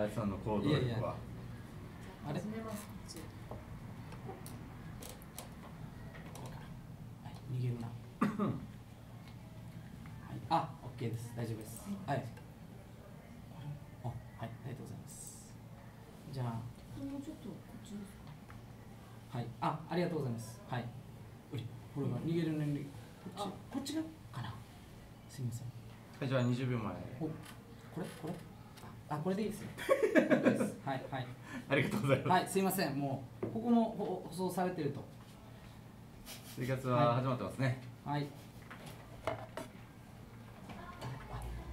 林さんの行動力は。いやいやあれ逃げるな。はい、あ、OK です。大丈夫です。はい。あ、はい、ありがとうございます。じゃあ。もうちょっとこっちですか。はい、あ、ありがとうございます。はい。これ逃げる年齢こっち、こっちがかな。すみません。はい、じゃあ20秒前。お、これ、これ。あこれでいいですよ はいはいありがとうございます、はい、すいませんもうここも放送されてると生活は始まってますねはい、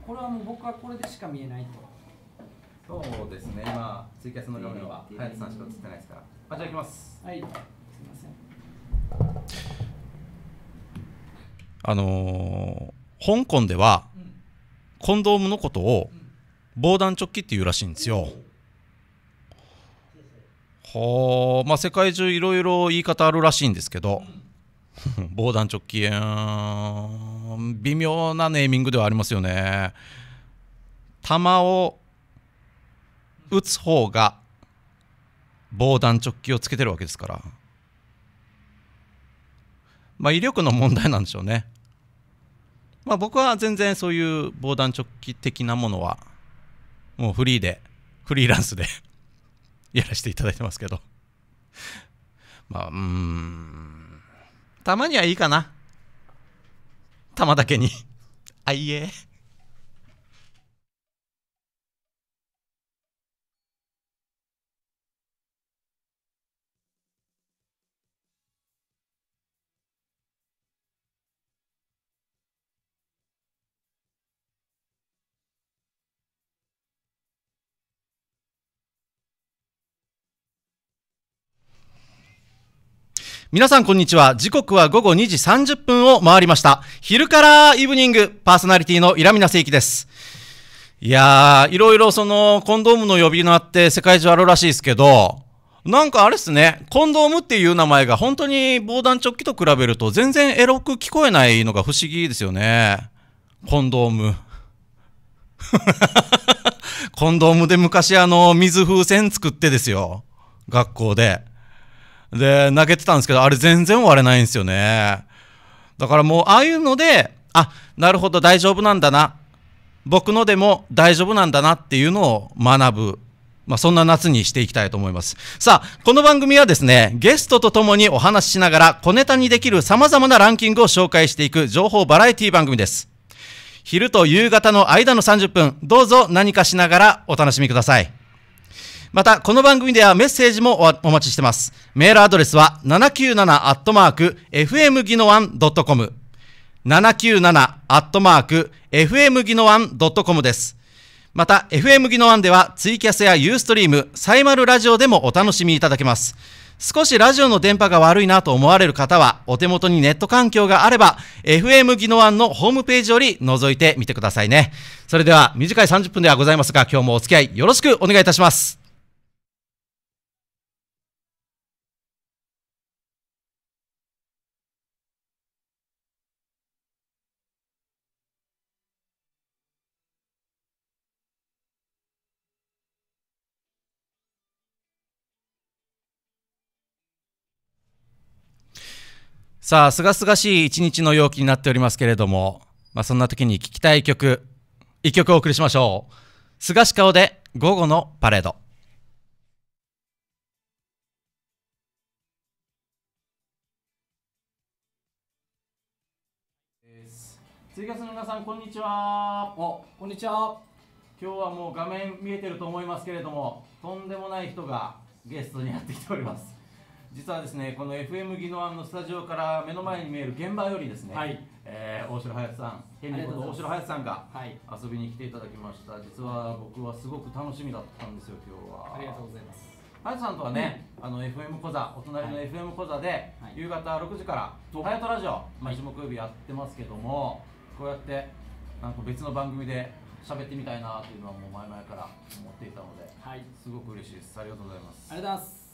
これはもう僕はこれでしか見えないとそうですね、今、ツイキャスの画面は、は田さんしか映ってないですから。あ、じゃあ行きます。はい、すみません。あのー、香港では、コンドームのことを防弾チョッキっていうらしいんですよ。はあまあ世界中いろいろ言い方あるらしいんですけど 防弾チョッキうん微妙なネーミングではありますよね。弾を打つ方が防弾チョッキをつけてるわけですから。まあ、威力の問題なんでしょうね。まあ、僕は全然そういう防弾チョッキ的なものはもうフリーで、フリーランスで やらせていただいてますけどまあ、うーん。たまにはいいかな。たまだけにあいえ。皆さんこんにちは。時刻は午後2時30分を回りました。昼からイブニング、パーソナリティのイラミナイキです。いやー、いろいろその、コンドームの呼び名って世界中あるらしいですけど、なんかあれっすね、コンドームっていう名前が本当に防弾チョッキと比べると全然エロく聞こえないのが不思議ですよね。コンドーム。コンドームで昔あの、水風船作ってですよ。学校で。で、投げてたんですけど、あれ全然割れないんですよね。だからもう、ああいうので、あ、なるほど、大丈夫なんだな。僕のでも大丈夫なんだなっていうのを学ぶ。まあ、そんな夏にしていきたいと思います。さあ、この番組はですね、ゲストと共にお話ししながら、小ネタにできる様々なランキングを紹介していく情報バラエティ番組です。昼と夕方の間の30分、どうぞ何かしながらお楽しみください。また、この番組ではメッセージもお待ちしてます。メールアドレスは、797-fm 技能案 .com。797-fm 技能案 .com です。また、FM 技能案では、ツイキャスやユーストリーム、サイマルラジオでもお楽しみいただけます。少しラジオの電波が悪いなと思われる方は、お手元にネット環境があれば、FM 技能案のホームページより覗いてみてくださいね。それでは、短い30分ではございますが、今日もお付き合いよろしくお願いいたします。さあ、すがすがしい一日の陽気になっておりますけれども、まあ、そんな時に聴きたい曲、一曲お送りしましょう。すがし顔で午後のパレード。ツイすャ皆さん、こんにちは。お、こんにちは。今日はもう画面見えてると思いますけれども、とんでもない人がゲストにやってきております。実はですねこの FM 技能案のスタジオから目の前に見える現場よりですね、はいえー、大城隼さんヘンリーこと大城隼さんが遊びに来ていただきました、はい、実は僕はすごく楽しみだったんですよ今日はありがとうございます隼さんとはね、うん、あの FM 講座お隣の FM 講座で、はい、夕方6時から「隼、は、人、い、ラジオ」毎週木曜日やってますけども、こうやってなんか別の番組で喋ってみたいなというのはもう前々から思っていたので、はい、すごく嬉しいですありがとうございますありがとうございます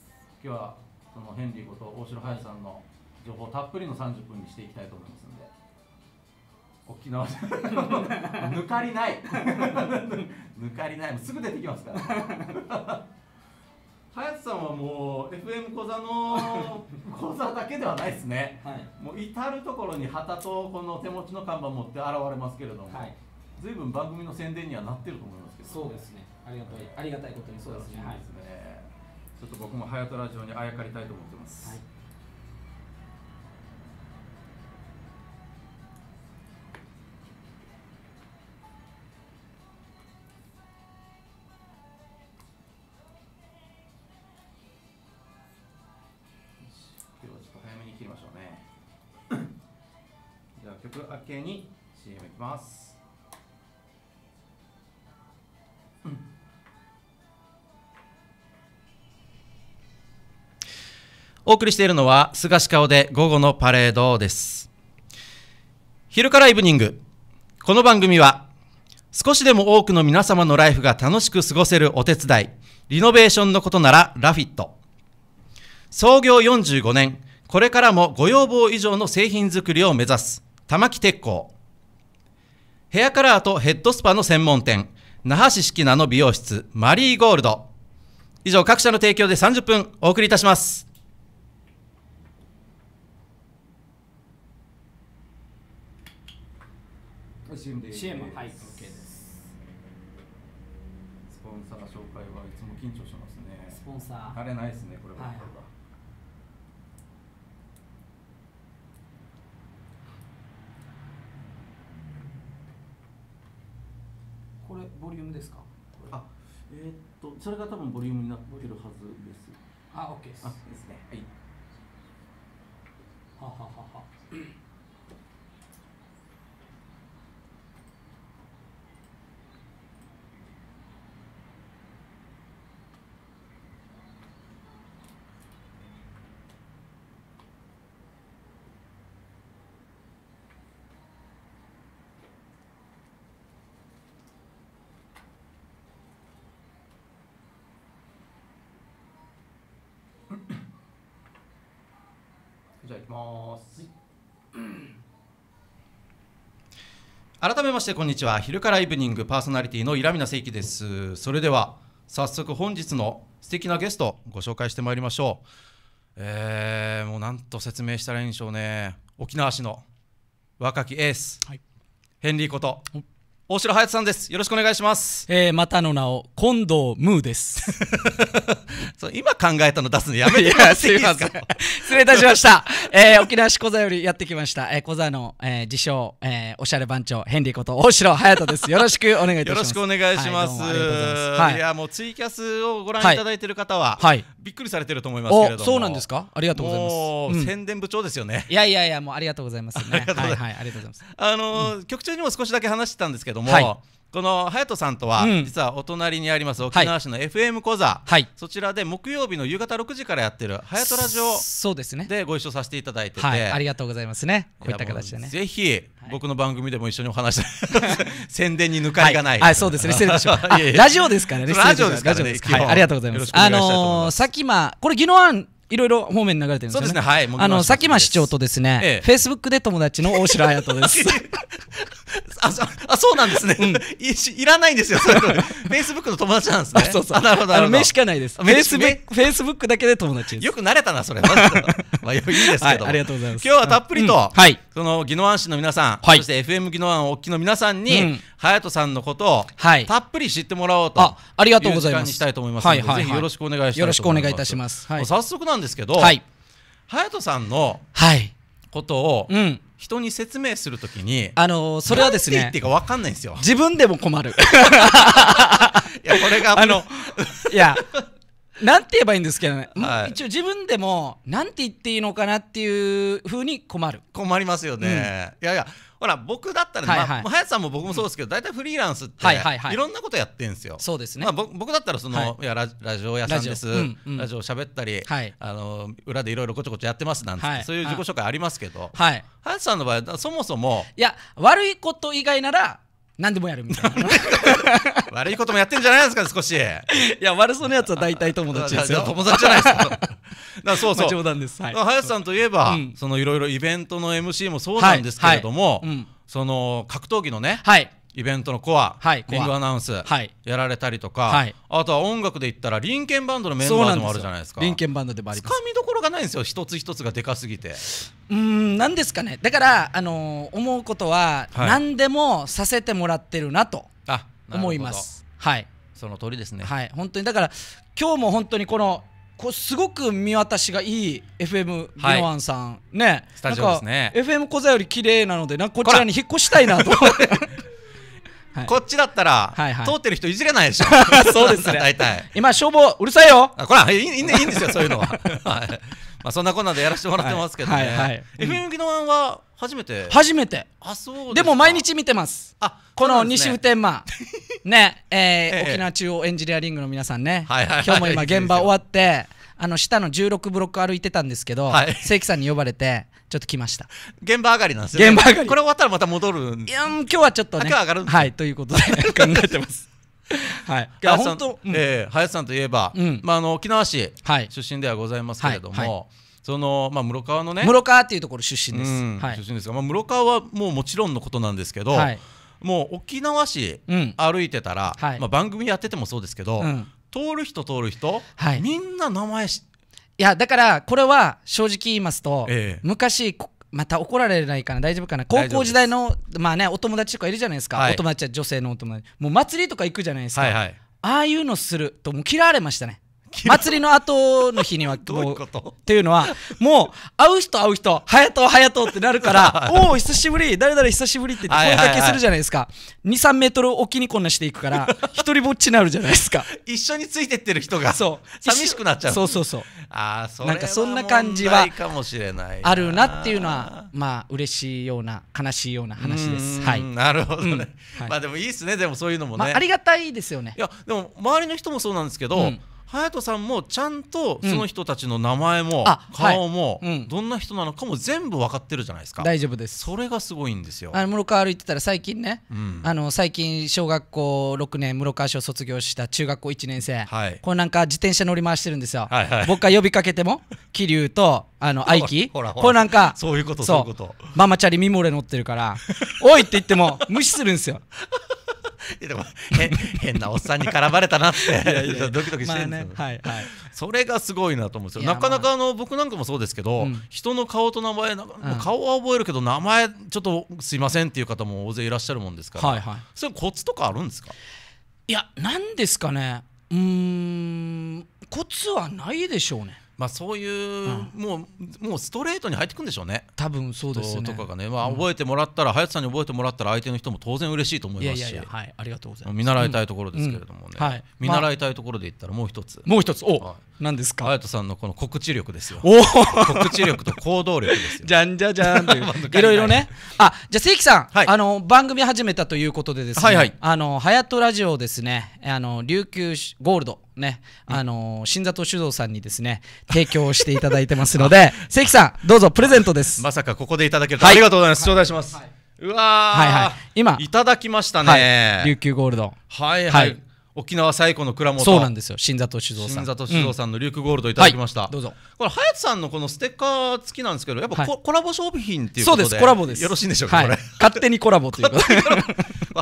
今日はそのヘンリーこと大城隼さんの情報たっぷりの30分にしていきたいと思いますので沖縄 抜かりない抜かりないすぐ出てきますから林さんはもう FM 小座の小座 だけではないですね、はい、もう至る所に旗とこの手持ちの看板持って現れますけれども、はい、随分番組の宣伝にはなってると思いますけど、ね、そうですねありがたいありがたいことにそうですね、ですねちょっと僕もハヤトラジオにあやかりたいと思ってます、はい、今日はちょっと早めに切りましょうね じゃあ曲明けに CM いきますお送りしているのは、菅氏顔で午後のパレードです。昼からイブニング。この番組は、少しでも多くの皆様のライフが楽しく過ごせるお手伝い、リノベーションのことならラフィット。創業45年、これからもご要望以上の製品作りを目指す、玉木鉄工。ヘアカラーとヘッドスパの専門店、那覇市式名の美容室、マリーゴールド。以上各社の提供で30分お送りいたします。CM で CM はい OK ですスポンサー紹介はいつも緊張しますねスポンサー慣れないですねこればっかこれボリュームですかあえー、っとそれが多分ボリュームになってるはずですあ OK ですあですねはいははははじゃあ行きます、改めましてこんにちは昼からイブニングパーソナリティのイラミナセイですそれでは早速本日の素敵なゲストをご紹介してまいりましょうえー、もうなんと説明したらいいんでしょうね沖縄市の若きエース、はい、ヘンリーこと、大城隼さんですよろしくお願いします、えー、またの名を近藤ムーです そう今考えたの出すのやめてもらっていいですか 失礼いたしました、えー、沖縄市小座よりやってきました、えー、小座の、えー、自称、えー、おしゃれ番長ヘンリーこと大城隼人ですよろしくお願いいたしますよろしくお願いします、はい、いやもうツイキャスをご覧いただいている方は、はい、びっくりされてると思いますけれどもそうなんですかありがとうございますもう、うん、宣伝部長ですよねいやいやいやもうありがとうございます、ね、ありがとうございます、はいはい、あのーうん、局長にも少しだけ話してたんですけどども、はい、この隼人さんとは、実はお隣にあります沖縄市の FM 講座、はい、そちらで木曜日の夕方6時からやってる「はやとラジオ」そうですねでご一緒させていただいてて、はい、ありがとうございますねこういった形でねぜひ、僕の番組でも一緒にお話し 宣伝に抜かりがない、はい、そうですね失礼しました ラジオですからねラジオですからねはい、ありがとうございますあのー、さっきまこれ宜野湾いろいろ方面流れてるんですよねそうですねはいあの佐喜真市長とですね、ええ、フェイスブックで友達の大城隼人です あそあそうなんですね、うん、いいらないんですよ、フェイスブックの友達なんですね、そうそうなるほどあの目しかないです、フェイスブックだけで友達よく慣れたな、それ、まあ、いいですけど、ありがとうございます今日はたっぷりと、はい、その宜野湾市の皆さん、そして FM 宜野湾おっきの皆さんに、隼人さんのことを、はい、たっぷり知ってもらおうとあありがとうございますにしたいと思いますので、はいぜひよろしくお願いします。よろしくお願いいたします、はい。早速なんですけど、はい、隼人さんのはい。ことを、うん人に説明するときにあのそれはですねっていうか分かんないんですよ自分でも困る いやこれがあのいやなんて言えばいいんですけどね、はい、一応自分でもなんて言っていいのかなっていうふうに困る困りますよね、うん、いやいやほら僕だったら、はいはいまあ、林さんも僕もそうですけど、うん、大体フリーランスって、はいはいはい、いろんなことやってんですよ。そうですね、まあ、僕だったらその、はい、いやラジオ屋さんですラジ,、うんうん、ラジオったり、はい、あの裏でいろいろこちょこちょやってますなんて、はい、そういう自己紹介ありますけど、はい、林さんの場合そもそも。いや悪いこと以外なら何でもやるみたいな 悪いこともやってんじゃないですか少しいや悪そうなやつは大体友達ですよ 友達じゃないですか だそうそう、です、は林さんといえば、そのいろいろイベントの MC もそうなんですけれども、その格闘技のね、はい、イベントのコア、はい、リングアナウンス、はい、やられたりとか、はい、あとは音楽で言ったらリンケンバンドのメンバーでもあるじゃないですかリンケンバンドでもありますつかみどころがないんですよ一つ一つがでかすぎてうんなんですかねだから、あのー、思うことは、はい、何でもさせてもらってるなと思いますはいその通りですねはい本当にだから今日も本当にこのこすごく見渡しがいい FM ミノワンさん、はい、ねスタジオですね FM 小座より綺麗なのでなこちらに引っ越したいなと思ってはい、こっちだったら、はいはい、通ってる人いじれないでしょ そうですね大体今消防うるさいよあこれいいいいんですよそういうのは、はい、まあそんなこんなでやらせてもらってますけどね、はいはいはいうん、FM 沖縄は初めて初めてあそうでも毎日見てますあこの西普天間ねえー、えー、沖縄中央エンジニアリングの皆さんね、はいはいはい、今日も今現場終わってあの下の16ブロック歩いてたんですけど、はい、関さんに呼ばれてちょっと来ました現場上がりなんですよ、ね、現場上がりこれ終わったらまた戻るいや今日はちょっとね今日上がるはいということで考えてます はい、林さん、うん、えー、林さんといえば、うん、まあ、あの沖縄市出身ではございますけれども、はいはいはい、そのまあ、室川のね室川っていうところ出身です、出身ですまあ、室川はもうもちろんのことなんですけど、もう沖縄市歩いてたら、うん、まあ、番組やっててもそうですけど、通る人通る人、はい、みんな名前いやだからこれは正直言いますと、ええ、昔また怒られないかな大丈夫かな高校時代のまあねお友達とかいるじゃないですか、はい、お友達は女性のお友達もう祭りとか行くじゃないですか、はいはい、ああいうのするともう嫌われましたね 祭りの後の日にはもういうことっていうのはもう会う人会う人早と早とってなるから おお久しぶり誰々久しぶりって声かけするじゃないですか23メートルおきにこんなしていくから 一人ぼっちになるじゃないですか一緒についてってる人がそう寂しくなっちゃうそうそうそうあそなんかそんな感じはあるなっていうのはまあ嬉しいような悲しいような話ですはいなるほどね、うんはい、まあでもいいっすねでもそういうのもね、まあ、ありがたいですよねいやでも周りの人もそうなんですけど、うん隼人さんもちゃんとその人たちの名前も、顔も、どんな人なのかも全部分かってるじゃないですか大丈夫ですそれがすごいんですよあの室川歩いてたら最近ね、あの最近小学校6年室川市を卒業した中学校1年生、はい、こうなんか自転車乗り回してるんですよ、はいはい、僕が呼びかけても桐生 とあの愛希これなんかそういうことそうママチャリミモレ乗ってるから「おい!」って言っても無視するんですよいやでも変なおっさんに絡まれたなってドキドキしてるんですよ、ねはいはい、それがすごいなと思うんですよなかなかあの、まあ、僕なんかもそうですけど、うん、人の顔と名前顔は覚えるけど名前ちょっとすいませんっていう方も大勢いらっしゃるもんですから、はいはい、それコツとかあるんですかいや何ですかねうんコツはないでしょうねまあ、そういう、もうもうストレートに入っていくんでしょうね多分そうですねとかがね、まあ、覚えてもらったら、林さんに覚えてもらったら相手の人も当然嬉しいと思いますしはい、ありがとうございます見習いたいところですけれどもね、はい、見習いたいところで言ったらもう一つ、もう一つお、は何ですか。あやとさんのこの告知力ですよ。お告知力と行動力ですよ。じゃんじゃじゃんという。いろいろね。あ、じゃあ関さん、はい、あの番組始めたということでですね。はいはい、あのはやとラジオですね。あの琉球ゴールド。ね、あのー、新里酒造さんにですね提供していただいてますので 関さんどうぞプレゼントですまさかここでいただけると、はい、ありがとうございます頂戴します、はい、うわはいはい今いただきましたね、はい、琉球ゴールドはいはい、はい沖縄最古の蔵元そうなんですよ新里酒造さん新里酒造さんのリュックゴールドいただきました、うんはい、どうぞこれ早津さんのこのステッカー付きなんですけどやっぱコはい、コラボ商品っていうことでそうですコラボですよろしいんでしょうか、はい、これ勝手にコラボというか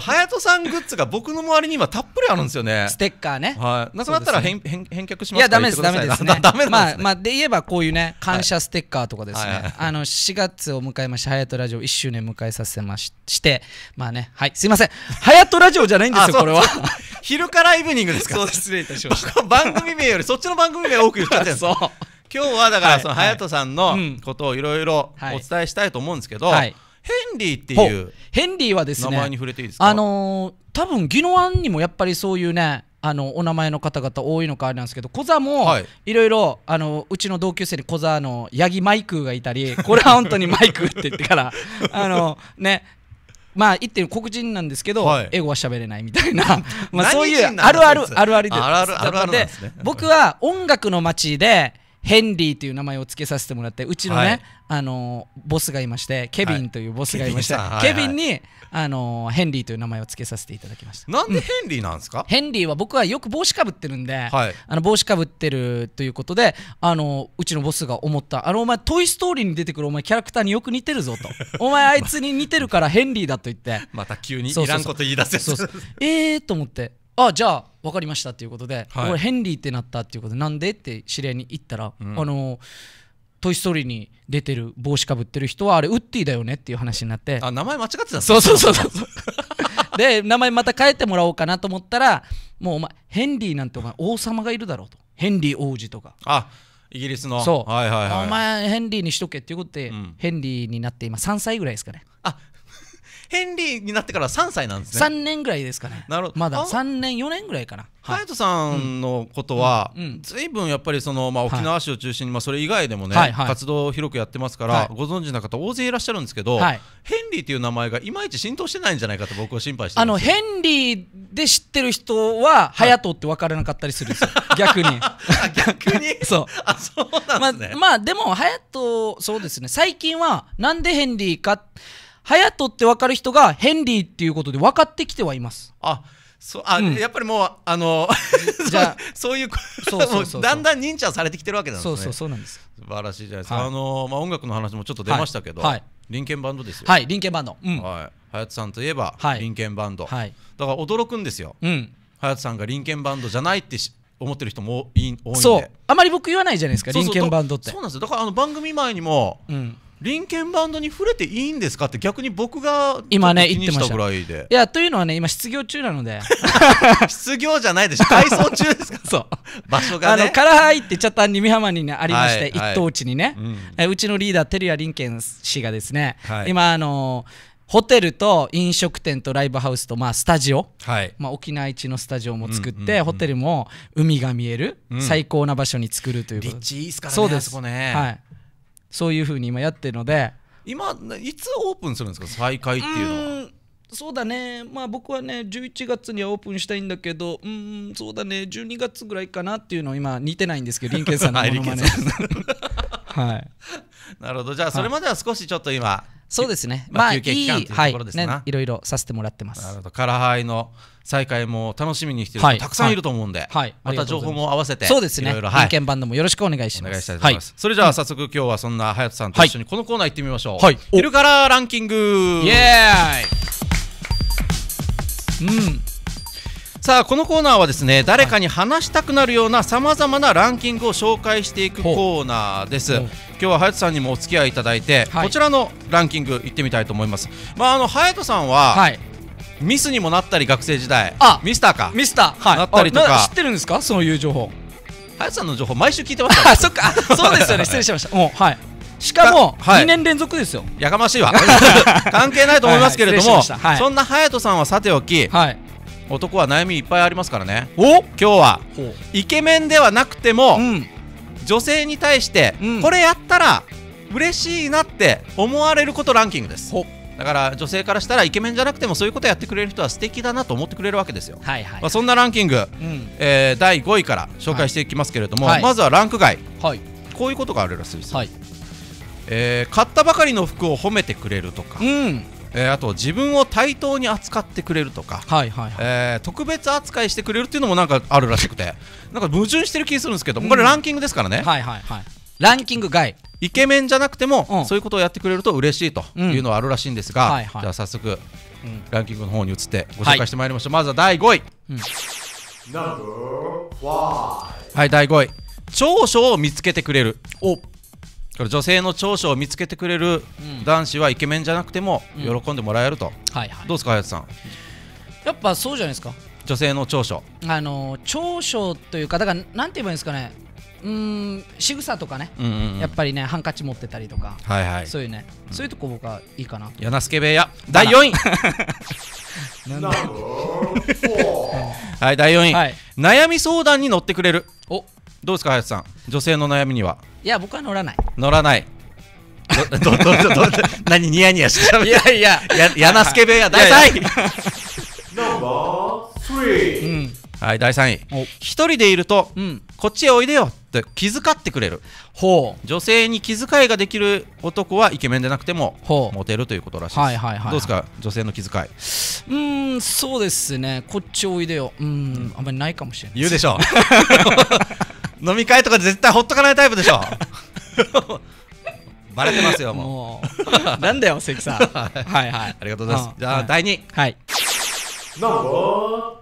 隼人さんグッズが僕の周りにはたっぷりあるんですよねステッカーねはいなくなったら返、返返却しますいやダメですダメですね ダメですねまあまあで言えばこういうね感謝ステッカーとかですね、あの4月を迎えまして隼人ラジオ1周年迎えさせまししてまあねはいすいません隼人ラジオじゃないんですよこれは昼からライブニングですかそう失礼いたしました 番組名よりそっちの番組名多く言っちゃってる そう今日はだからその隼人さんのことをいろいろお伝えしたいと思うんですけど、はい、ヘンリーっていうヘンリーはですね名前に触れていいですかあのー、多分宜野湾にもやっぱりそういうねあのお名前の方々多いのかあれなんですけど小座も、はい、ろいろあのうちの同級生に小座の八木マイクーがいたりこれは本当にマイクーって言ってからあのねまあ言ってる黒人なんですけど、はい英語は喋れないみたいな まあそういうあるあるあるあるであるあるあるあるでね僕は音楽の街でヘンリーという名前を付けさせてもらってうちのね、はいあのボスがいましてケビンというボスがいまして、はいケビンさはいはいケビンにあのヘンリーという名前を付けさせていただきましたなんでヘンリーなんですか、うん、ヘンリーは僕はよく帽子かぶってるんで、はい、あの帽子かぶってるということであのうちのボスが思ったあのお前「トイ・ストーリー」に出てくるお前キャラクターによく似てるぞと お前あいつに似てるからヘンリーだと言って また急にいらんこと言い出せそうそうええー、と思ってあじゃあ分かりましたっていうことで、はい、俺ヘンリーってなったっていうことでなんでって知り合いに言ったら、うん、あのートイ・ストーリーに出てる帽子かぶってる人はあれウッディだよねっていう話になってあ名前間違ってたそうそうそうそうで名前また変えてもらおうかなと思ったらもうお前ヘンリーなんてお前王様がいるだろうとヘンリー王子とかあイギリスのそう、はいはいはい、お前ヘンリーにしとけっていうことで、うん、ヘンリーになって今3歳ぐらいですかねヘンリーになってから3歳なんですね3年ぐらいですかねなるほどまだ3年4年ぐらいかな隼人さんのことは、ずいぶんやっぱりその、まあ、沖縄市を中心に、まあ、それ以外でもね、活動を広くやってますから、ご存知の方大勢いらっしゃるんですけど、ヘンリーという名前がいまいち浸透してないんじゃないかと僕は心配してあのヘンリーで知ってる人は隼人って分からなかったりするんですよ、逆に逆に そうあそうなんですね、まあでも隼人そうですね最近はなんでヘンリーかって隼人って分かる人がヘンリーっていうことで分かってきてはいます。あそあ、うん、やっぱりもうあのじゃ そういうそうそうそうだんだん認知はされてきてるわけなんですね。そうそうそうなんです素晴らしいじゃないですか、はい、あのまあ、音楽の話もちょっと出ましたけど、はい、リンケンバンドですよ。はいリンケンバンド、うん、はい隼人さんといえば、はい、リンケンバンド、はい、だから驚くんですよ、うん、隼人さんがリンケンバンドじゃないって思ってる人も多いんでそうあまり僕言わないじゃないですかリンケンバンドってそうなんですよだからあの番組前にも、うんリンケンバンドに触れていいんですかって逆に僕が今ね言ってましたぐらいでいやというのはね今失業中なので 失業じゃないでしょ改装中ですか そう場所がねあの唐入ってチャタンに美浜に、ね、ありまして、はい、一等地にね、はい、うん、うちのリーダーテリアリンケン氏がですね、はい、今あのーホテルと飲食店とライブハウスと、まあ、スタジオ、はいまあ、沖縄一のスタジオも作って、うんうんうん、ホテルも海が見える、うん、最高な場所に作るということで、ね、そうです、ね、はいそういうふうに今やってるので今いつオープンするんですか再開っていうのは。そうだね、まあ、僕はね11月にはオープンしたいんだけどうんそうだね12月ぐらいかなっていうのを今似てないんですけど林健 さんのものまね。はい、なるほどじゃあそれまでは少しちょっと今、はい、そうですねまあ、まといい、はい、ね、いろいろさせてもらってますなるほどカラハイの再開も楽しみにしてる人、たくさんいると思うんで、はい、また情報も合わせてそうですねいろいろ、はい、バンドもよろしくお願いしますいいそれじゃあ早速今日はそんな隼人さんと一緒にこのコーナー行ってみましょう「はい、昼からランキング」イエーイうんさあこのコーナーはですね誰かに話したくなるようなさまざまなランキングを紹介していくコーナーです。今日は隼人さんにもお付き合いいただいて、はい、こちらのランキング行ってみたいと思います。まああの隼人さんは、はい、ミスにもなったり学生時代ミスターかミスター、はい、なったりとか知ってるんですかそういう情報林さんの情報毎週聞いてました そっかそうですよね失礼しましたもうはいしかも2年連続ですよ、はい、やかましいわ 関係ないと思いますけれども、はいはい、そんな隼人さんはさておき、はい、男は悩みいっぱいありますからねお今日はイケメンではなくても、うん、女性に対して、うん、これやったら嬉しいなって思われることランキングですだから女性からしたらイケメンじゃなくてもそういうことやってくれる人は素敵だなと思ってくれるわけですよ、はいはい、まあ、そんなランキング、うん、えー、第5位から紹介していきますけれども、はい、まずはランク外、はい、こういうことがあるらしいです、はい、えー、買ったばかりの服を褒めてくれるとか、うんえー、あと自分を対等に扱ってくれるとか、はいはいはい、えー、特別扱いしてくれるっていうのもなんかあるらしくてなんか矛盾してる気するんですけど、うん、これランキングですからね、はいはいはい、ランキング外イケメンじゃなくても、うん、そういうことをやってくれると嬉しいというのはあるらしいんですが、はいはい、じゃあ早速、うん、ランキングの方に移ってご紹介してまいりましょう、はい、まずは第5位、はい第5位長所を見つけてくれるお女性の長所を見つけてくれる男子はイケメンじゃなくても喜んでもらえると、はいはい、どうですか林さんやっぱそうじゃないですか女性の長所あの長所というかだからなんて言えばいいんですかねうん仕草とかね、うんうんうん、やっぱりねハンカチ持ってたりとか、はいはい、そういうね、うん、そういうとこ僕はいいかなやなすけ部屋第4位 はい第4位、はい、悩み相談に乗ってくれるおどうですか林さん女性の悩みにはいや僕は乗らない乗らないど どどど何ニヤニヤしてゃういやいややなすけ部屋第3位はい第3位一人でいると、こっちへおいでよって気遣ってくれるほう女性に気遣いができる男はイケメンでなくてもモテるということらしいです、どうですか女性の気遣いうんそうですねこっちおいでようんあんまりないかもしれない言うでしょう 飲み会とか絶対ほっとかないタイプでしょ バレてますよもうなんだよ関さん はいはいありがとうございます、うん、じゃあ、はい、第2は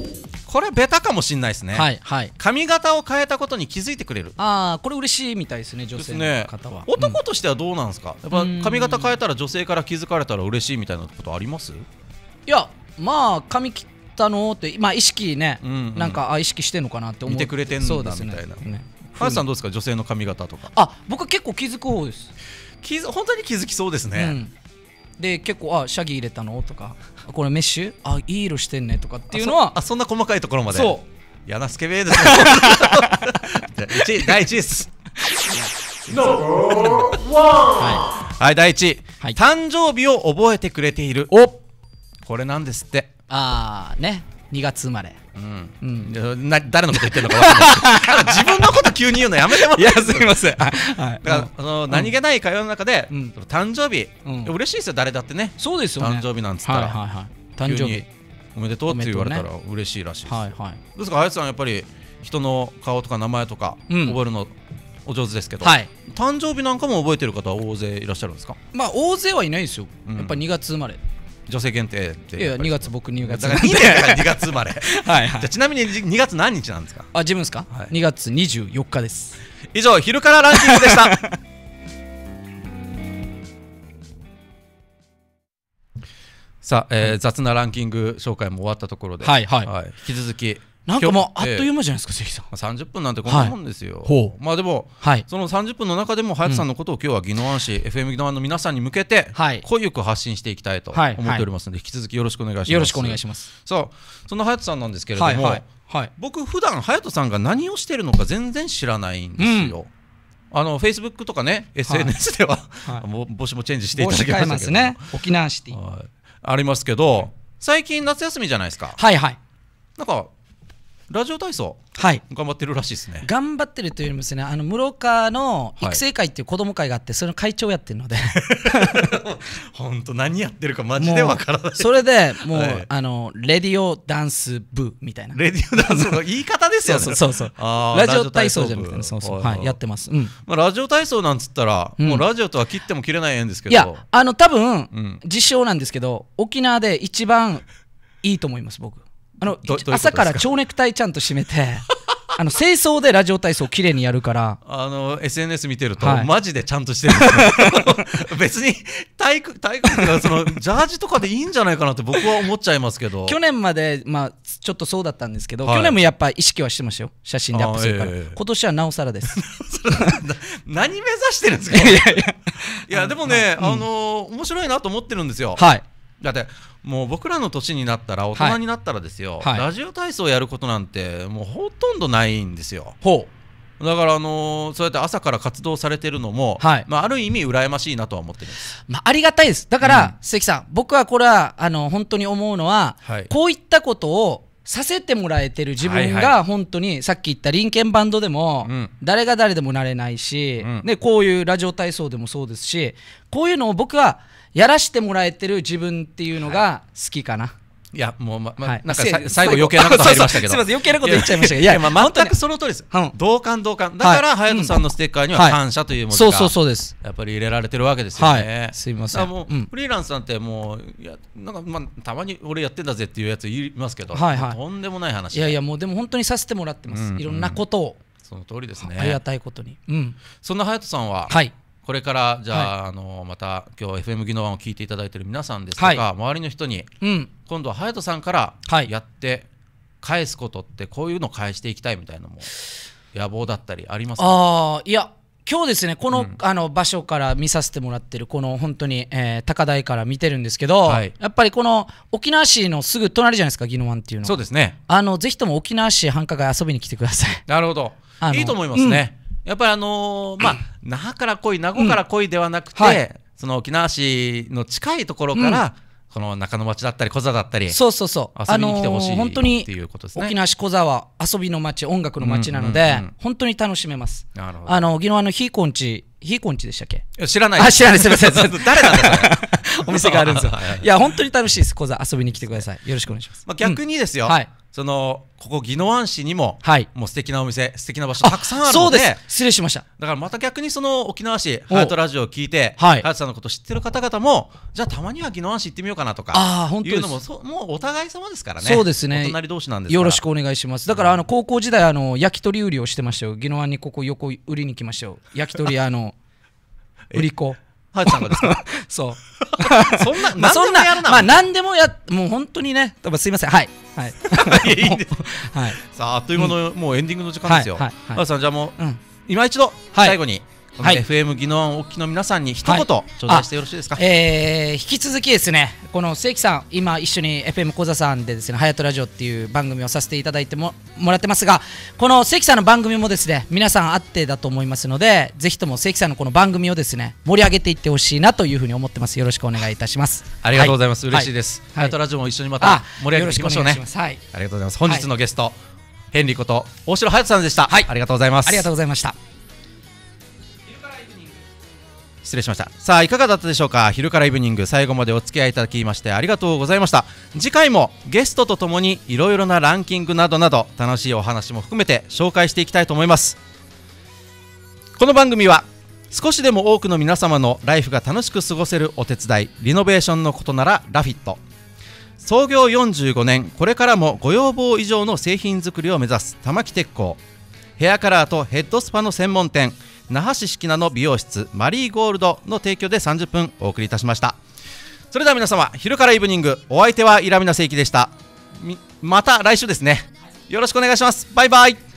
いこれベタかもしれないですねはいはい髪型を変えたことに気づいてくれるああこれ嬉しいみたいですね女性の方は、ね、男としてはどうなんですか、うん、やっぱ髪型変えたら女性から気づかれたら嬉しいみたいなことありますいやまあ髪切ったのってまあ意識ね、うんうん、なんかあ意識してんのかなって思ってくれてんだみたいな。ねファさんどうですか女性の髪型とかあ僕結構気づく方です気づ本当に気づきそうですね、うん、で結構あシャギ入れたのとかこれメッシュあいい色してんねとかっていうのはあそんな細かいところまでそうやなスケベです第1位ですはい、はい、第1位、はい、誕生日を覚えてくれているおこれなんですってああね2月生まれうん、うん、な誰のこと言ってるのか分かんない 自分のこと急に言うのやめてもらっていやすみません、はい、だから、の何気ない会話の中で、うん、誕生日、うん、嬉しいですよ誰だってねそうですよ、ね、誕生日なんつったら、はいはいはい、誕生日おめでとうって言われたら嬉しいらしいです、ね、はいはい、ですからあやつさんやっぱり人の顔とか名前とか覚えるの、うんお上手ですけど、はい、誕生日なんかも覚えてる方は大勢いらっしゃるんですかまあ大勢はいないですよ、やっぱ2月生まれ女性限定っていいや2月僕2月だから 2, 年2月生まれはい、はい、じゃあちなみに2月何日なんですかあ自分ですか、はい、2月24日です以上昼からランキングでした さあ、えー、雑なランキング紹介も終わったところで、はいはい、はい、引き続きなんかもうあっという間じゃないですか、関さん。30分なんてこんなもんですよ。まあでも、その30分の中でも、早くさんのことを今日は宜野湾市、FM 宜野湾の皆さんに向けて、はい、濃ゆく発信していきたいと思っておりますので、引き続きよろしくお願いします。よろしくお願いします。さあ、その早くさんなんですけれども、はい僕、普段隼人さんが何をしてるのか全然知らないんですよ。あのフェイスブックとかね、SNS では、も帽子もチェンジしていただきますね、沖縄シティ、ありますけど、最近夏休みじゃないですか。はいはい。なんかラジオ体操、はい、頑張ってるらしいですね頑張ってるというよりもですねあの室岡の育成会っていう子供会があって、その会長やってるので 本当何やってるかマジでわからないそれでもう、はい、あのレディオダンス部みたいなレディオダンスの言い方ですよね そうそうそうラジオ体操じゃなくて、そうそう、はい、やってます、うんまあ、ラジオ体操なんつったら、うん、もうラジオとは切っても切れないんですけどいやあの多分、うん、実証なんですけど沖縄で一番いいと思います僕あの朝から蝶ネクタイちゃんと締めて あの清掃でラジオ体操きれいにやるからあの SNS 見てると、はい、マジでちゃんとしてる、別に体育体育とかそのジャージとかでいいんじゃないかなって僕は思っちゃいますけど去年まで、まあ、ちょっとそうだったんですけど、はい、去年もやっぱ意識はしてましたよ写真でアップするから、えー、今年はなおさらです 何目指してるんですかいやでもね、うん、あの面白いなと思ってるんですよはいだってもう僕らの年になったら大人になったらですよ、はいはい、ラジオ体操をやることなんてもうほとんどないんですよ。ほうだから、あのー、そうやって朝から活動されてるのも、はい、まあ、ある意味羨ましいなとは思っていす、まあ、ありがたいですだから、うん、関さん僕はこれはあの本当に思うのは、はい、こういったことをさせてもらえてる自分が本当にさっき言った林ンバンドでも誰が誰でもなれないし、うん、こういうラジオ体操でもそうですしこういうのを僕はやらしてもらえてる自分っていうのが好きかな。はいいや、もう、ま、はい、なんか最後余計なこと入りましたけど。そうそうすみません、余計なこと言っちゃいましたけど。いや、いやまあ、全くその通りです。うん、同感同感。だから、隼人さんのステッカーには感謝というものが、そうそうそうです。やっぱり入れられてるわけですよね。はい、すみません。もう、うん、フリーランスなんてもう、いや、なんか、まあ、たまに俺やってんだぜっていうやついますけど、はいはい、とんでもない話、いやいや、もうでも本当にさせてもらってます。うんうん、いろんなことを。その通りですね。ありがたいことに。うん。そんな隼人さんは、はい。これからじゃあはい、あのまた今日 FM 技能案を聞いていただいている皆さんですとか、はい、周りの人に、うん、今度は隼人さんからやって返すことってこういうのを返していきたいみたいなのも野望だったりありますかあいや今日ですねこのうん、あの場所から見させてもらってるこの本当に、えー、高台から見てるんですけど、はい、やっぱりこの沖縄市のすぐ隣じゃないですか宜野湾っていうのそうですねあのぜひとも沖縄市繁華街遊びに来てくださいなるほどいいと思いますね、うんやっぱりあのー、まあ、那覇から来い、名護から来いではなくて、うんはい、その沖縄市の近いところから、うん、この中野町だったり、小座だったり、そうそうそう、遊びに来てほしい、あのー、本当に、ね、沖縄市小座は遊びの町、音楽の町なので、うんうんうん、本当に楽しめます。なるほどあの沖縄のひいこんちひいこんちでしたっけ知らないあ知らないすみません 誰なんだ お店があるんですよ いや本当に楽しいです小座遊びに来てくださいよろしくお願いします、まあ、逆にですよ、うんはい、そのここ宜野湾市にも、はい、もう素敵なお店素敵な場所たくさんあるので失礼しましただからまた逆にその沖縄市ハヤトラジオを聞いて、はい、ハヤトさんのこと知ってる方々もじゃあたまには宜野湾市行ってみようかなとかあ本当いうのもそもうお互い様ですからねそうですねお隣同士なんですよろしくお願いしますだからあの高校時代あの焼き鳥売りをしてましたよ宜野湾にここ横売りに来ましたよ焼き鳥あの 売り子はやちゃんがですか そう そんな、まそんな、まあ、何でもや、もう本当にね、すみません、はい。はい いいでさああっという間のもうエンディングの時間ですよはいはいはいさんじゃあもう今一度最後にはい、FM 技能お聞きの皆さんに一言、は頂戴してよろしいですか、えー、引き続きですねこの正規さん今一緒に FM 講座さんでですね「はやとラジオ」っていう番組をさせていただいてももらってますがこの正規さんの番組もですね皆さんあってだと思いますのでぜひとも正規さんのこの番組をですね盛り上げていってほしいなというふうに思ってますよろしくお願いいたしますありがとうございます、はい、嬉しいです、はい。や、い、とラジオも一緒にまた盛り上げていきましょうねはい、ありがとうございます本日のゲスト、ヘンリーこと大城隼人さんでした、はい、ありがとうございますありがとうございました失礼しましたさあいかがだったでしょうか昼からイブニング最後までお付き合いいただきましてありがとうございました次回もゲストとともにいろいろなランキングなどなど楽しいお話も含めて紹介していきたいと思いますこの番組は少しでも多くの皆様のライフが楽しく過ごせるお手伝いリノベーションのことならラフィット創業45年これからもご要望以上の製品作りを目指す玉木鉄工ヘアカラーとヘッドスパの専門店那覇市敷名の美容室マリーゴールドの提供で30分お送りいたしましたそれでは皆様昼からイブニングお相手はイラミナセイキでしたまた来週ですねよろしくお願いしますバイバイ